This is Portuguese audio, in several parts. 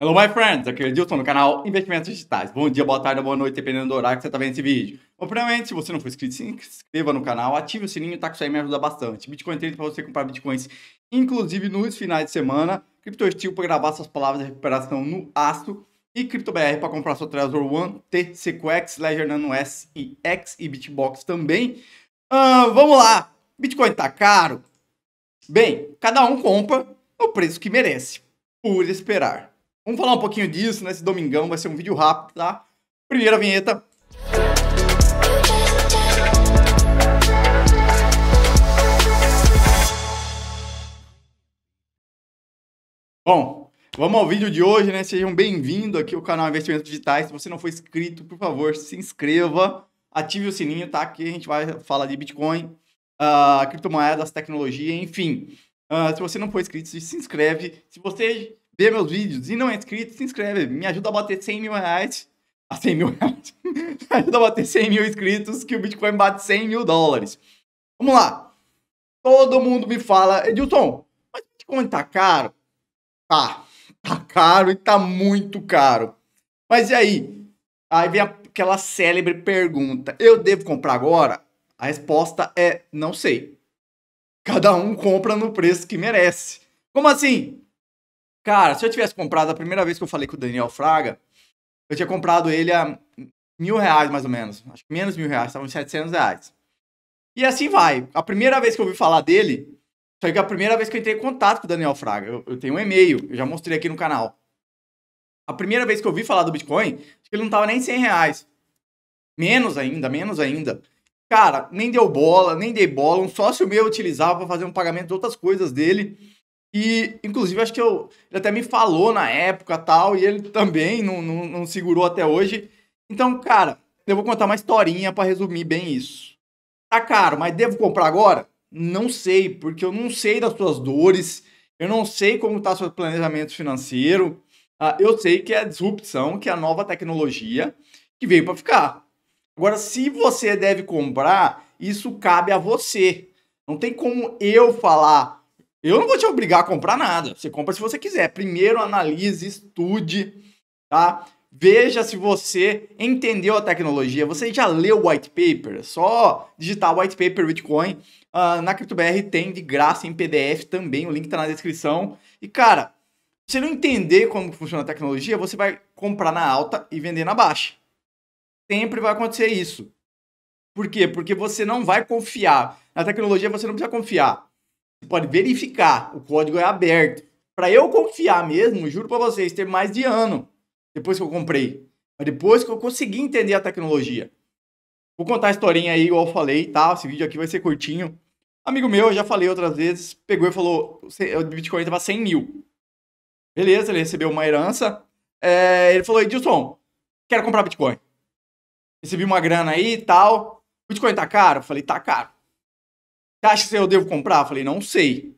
Hello, my friends! Aqui é o Edilson, no canal Investimentos Digitais. Bom dia, boa tarde, boa noite, dependendo do horário que você está vendo esse vídeo. Primeiramente, se você não for inscrito, se inscreva no canal, ative o sininho, tá? Que isso aí me ajuda bastante. Bitcoin Trading para você comprar bitcoins, inclusive nos finais de semana. CryptoSteel para gravar suas palavras de recuperação no Astro. E CryptoBR para comprar sua Trezor One, TCQX, Ledger Nano S e X e Bitbox também. Ah, vamos lá! Bitcoin tá caro? Bem, cada um compra no preço que merece, por esperar. Vamos falar um pouquinho disso nesse né, domingão, vai ser um vídeo rápido, tá? Primeira vinheta. Bom, vamos ao vídeo de hoje, né? Sejam bem-vindos aqui ao canal Investimentos Digitais. Se você não for inscrito, por favor, se inscreva, ative o sininho, tá? Aqui a gente vai falar de Bitcoin, uh, criptomoedas, tecnologia, enfim. Uh, se você não for inscrito, se inscreve. Se você vê meus vídeos e não é inscrito, se inscreve. Me ajuda a bater 100 mil reais. A ah, 100 mil reais. me ajuda a bater 100 mil inscritos que o Bitcoin bate 100 mil dólares. Vamos lá. Todo mundo me fala, Edilson, mas o Bitcoin tá caro? Tá. Tá caro e tá muito caro. Mas e aí? Aí vem aquela célebre pergunta: eu devo comprar agora? A resposta é não sei. Cada um compra no preço que merece. Como assim? Cara, se eu tivesse comprado a primeira vez que eu falei com o Daniel Fraga, eu tinha comprado ele a mil reais mais ou menos. Acho que menos mil reais, estavam 700 reais. E assim vai. A primeira vez que eu ouvi falar dele, só que a primeira vez que eu entrei em contato com o Daniel Fraga, eu, eu tenho um e-mail, eu já mostrei aqui no canal. A primeira vez que eu ouvi falar do Bitcoin, acho que ele não tava nem 100 reais. Menos ainda, menos ainda. Cara, nem deu bola, nem dei bola. Um sócio meu utilizava para fazer um pagamento de outras coisas dele. E, inclusive, acho que eu, ele até me falou na época tal, e ele também não, não, não segurou até hoje. Então, cara, eu vou contar uma historinha para resumir bem isso. Tá caro, mas devo comprar agora? Não sei, porque eu não sei das suas dores, eu não sei como tá seu planejamento financeiro. ah eu sei que é a disrupção, que é a nova tecnologia que veio para ficar. Agora, se você deve comprar, isso cabe a você. Não tem como eu falar eu não vou te obrigar a comprar nada. Você compra se você quiser. Primeiro analise, estude, tá? Veja se você entendeu a tecnologia. Você já leu o white paper? Só digitar white paper Bitcoin. Uh, na CryptoBR tem de graça em PDF também. O link está na descrição. E cara, se você não entender como funciona a tecnologia, você vai comprar na alta e vender na baixa. Sempre vai acontecer isso. Por quê? Porque você não vai confiar. Na tecnologia você não precisa confiar você pode verificar, o código é aberto. Para eu confiar mesmo, juro para vocês, teve mais de ano depois que eu comprei. Mas depois que eu consegui entender a tecnologia. Vou contar a historinha aí, igual eu falei, tá? Esse vídeo aqui vai ser curtinho. Amigo meu, eu já falei outras vezes, pegou e falou: o Bitcoin estava 100 mil. Beleza, ele recebeu uma herança. É, ele falou: Edilson, quero comprar Bitcoin. Recebi uma grana aí e tal. Bitcoin tá caro? Eu falei: tá caro acha que eu devo comprar? Eu falei, não sei.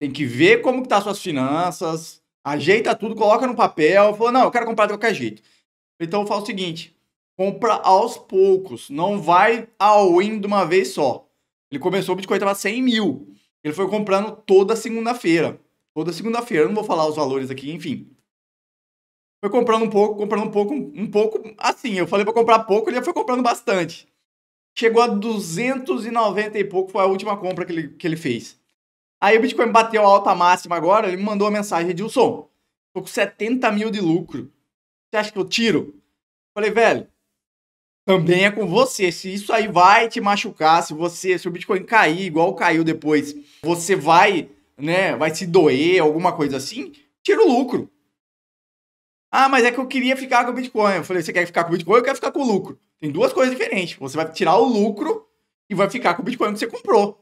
Tem que ver como que tá suas finanças, ajeita tudo, coloca no papel. Falou, não, eu quero comprar de qualquer jeito. Então eu falo o seguinte, compra aos poucos, não vai ao in de uma vez só. Ele começou o Bitcoin estava 100 mil, ele foi comprando toda segunda-feira, toda segunda-feira, não vou falar os valores aqui, enfim. Foi comprando um pouco, comprando um pouco, um pouco, assim, eu falei para comprar pouco, ele já foi comprando bastante chegou a 290 e pouco, foi a última compra que ele, que ele fez. Aí o Bitcoin bateu a alta máxima agora, ele me mandou uma mensagem, Edilson, tô com 70 mil de lucro, você acha que eu tiro? Falei, velho, também é com você, se isso aí vai te machucar, se você, se o Bitcoin cair igual caiu depois, você vai, né, vai se doer, alguma coisa assim, tira o lucro. Ah, mas é que eu queria ficar com o Bitcoin. Eu falei, você quer ficar com o Bitcoin? Eu quero ficar com o lucro. Tem duas coisas diferentes. Você vai tirar o lucro e vai ficar com o Bitcoin que você comprou.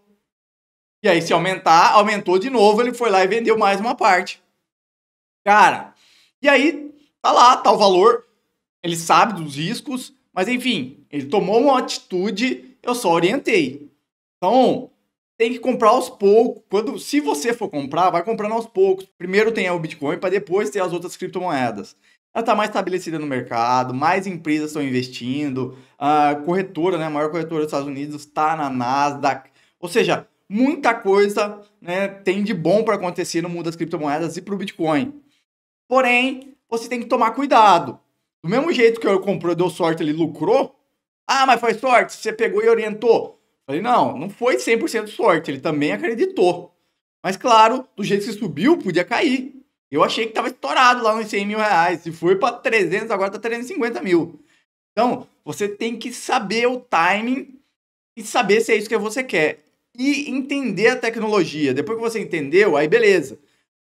E aí, se aumentar, aumentou de novo, ele foi lá e vendeu mais uma parte. Cara, e aí, tá lá, tá o valor. Ele sabe dos riscos, mas enfim, ele tomou uma atitude, eu só orientei. Então, tem que comprar aos poucos. Quando, se você for comprar, vai comprando aos poucos. Primeiro tem o Bitcoin para depois ter as outras criptomoedas ela está mais estabelecida no mercado, mais empresas estão investindo, a corretora, né, a maior corretora dos Estados Unidos está na Nasdaq. Ou seja, muita coisa né, tem de bom para acontecer no mundo das criptomoedas e para o Bitcoin. Porém, você tem que tomar cuidado. Do mesmo jeito que eu comprou, deu sorte, ele lucrou. Ah, mas foi sorte, você pegou e orientou. falei, não, não foi 100% sorte, ele também acreditou. Mas claro, do jeito que subiu, podia cair. Eu achei que tava estourado lá nos 100 mil reais. Se foi para 300, agora tá 350 mil. Então, você tem que saber o timing e saber se é isso que você quer. E entender a tecnologia. Depois que você entendeu, aí beleza.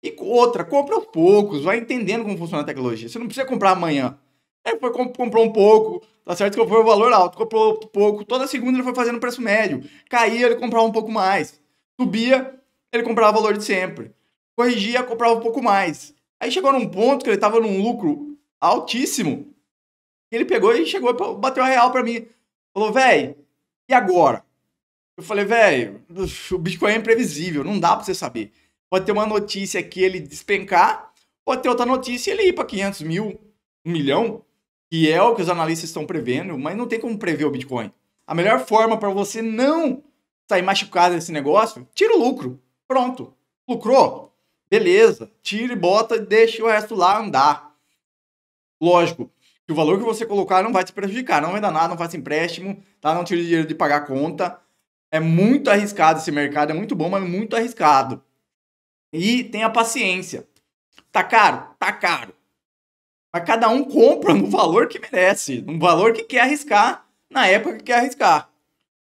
E outra, compra aos poucos, vai entendendo como funciona a tecnologia. Você não precisa comprar amanhã. É, foi, comprou um pouco, tá certo que foi o valor alto, comprou pouco. Toda segunda ele foi fazendo preço médio. Caía, ele comprava um pouco mais. Subia, ele comprava o valor de sempre corrigia, comprava um pouco mais. Aí chegou num ponto que ele tava num lucro altíssimo. Ele pegou e chegou, bateu a real para mim. Falou, velho, e agora? Eu falei, velho, o Bitcoin é imprevisível, não dá para você saber. Pode ter uma notícia que ele despencar, pode ter outra notícia e ele ir para 500 mil, 1 milhão, que é o que os analistas estão prevendo, mas não tem como prever o Bitcoin. A melhor forma para você não sair machucado desse negócio, tira o lucro. Pronto. Lucrou? beleza, tira e bota e deixa o resto lá andar. Lógico, que o valor que você colocar não vai te prejudicar, não vai dar nada, não faça empréstimo, tá? Não tira dinheiro de pagar conta. É muito arriscado esse mercado, é muito bom, mas muito arriscado. E tenha paciência. Tá caro? Tá caro. Mas cada um compra no valor que merece, no valor que quer arriscar, na época que quer arriscar.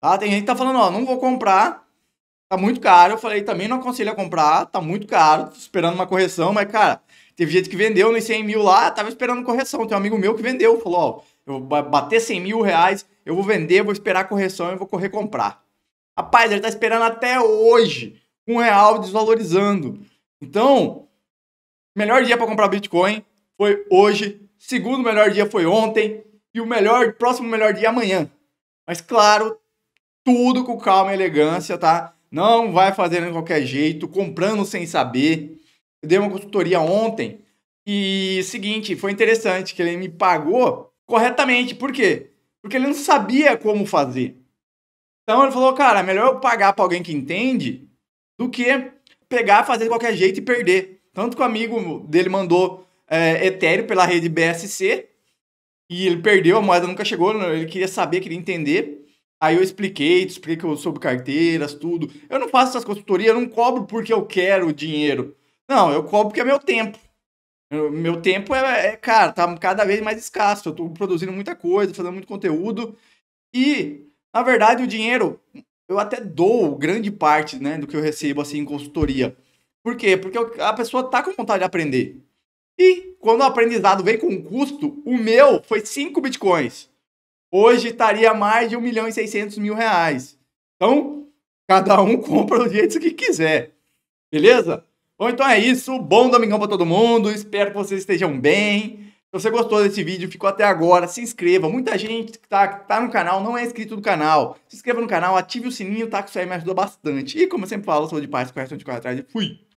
Tá? Tem gente que tá falando, ó, não vou comprar tá muito caro. Eu falei, também não aconselho a comprar, tá muito caro, tô esperando uma correção, mas, cara, teve gente que vendeu nos 100 mil lá, tava esperando correção. Tem um amigo meu que vendeu, falou, ó, eu vou bater 100 mil reais, eu vou vender, vou esperar correção e vou correr comprar. Rapaz, ele tá esperando até hoje, um real desvalorizando. Então, melhor dia para comprar Bitcoin foi hoje, segundo melhor dia foi ontem e o melhor próximo melhor dia é amanhã. Mas claro, tudo com calma e elegância, tá? não vai fazendo de qualquer jeito, comprando sem saber. Eu dei uma consultoria ontem e seguinte, foi interessante que ele me pagou corretamente. Por quê? Porque ele não sabia como fazer. Então ele falou, cara, melhor eu pagar para alguém que entende do que pegar, fazer de qualquer jeito e perder. Tanto que o amigo dele mandou é, Ethereum pela rede BSC e ele perdeu, a moeda nunca chegou, ele queria saber, queria entender. Aí eu expliquei, te expliquei sobre carteiras, tudo. Eu não faço essas consultorias, eu não cobro porque eu quero dinheiro. Não, eu cobro porque é meu tempo. Meu tempo é, é, cara, tá cada vez mais escasso. Eu tô produzindo muita coisa, fazendo muito conteúdo. E, na verdade, o dinheiro, eu até dou grande parte, né, do que eu recebo, assim, em consultoria. Por quê? Porque a pessoa tá com vontade de aprender. E, quando o aprendizado vem com custo, o meu foi 5 bitcoins hoje estaria mais de 1 milhão e 600 mil reais. Então, cada um compra do jeito que quiser. Beleza? Bom, então é isso. Bom domingão para todo mundo. Espero que vocês estejam bem. Se você gostou desse vídeo, ficou até agora, se inscreva. Muita gente que tá, tá no canal não é inscrito no canal. Se inscreva no canal, ative o sininho, tá? Que isso aí me ajudou bastante. E como eu sempre falo, eu sou de paz, correção de correr atrás e fui!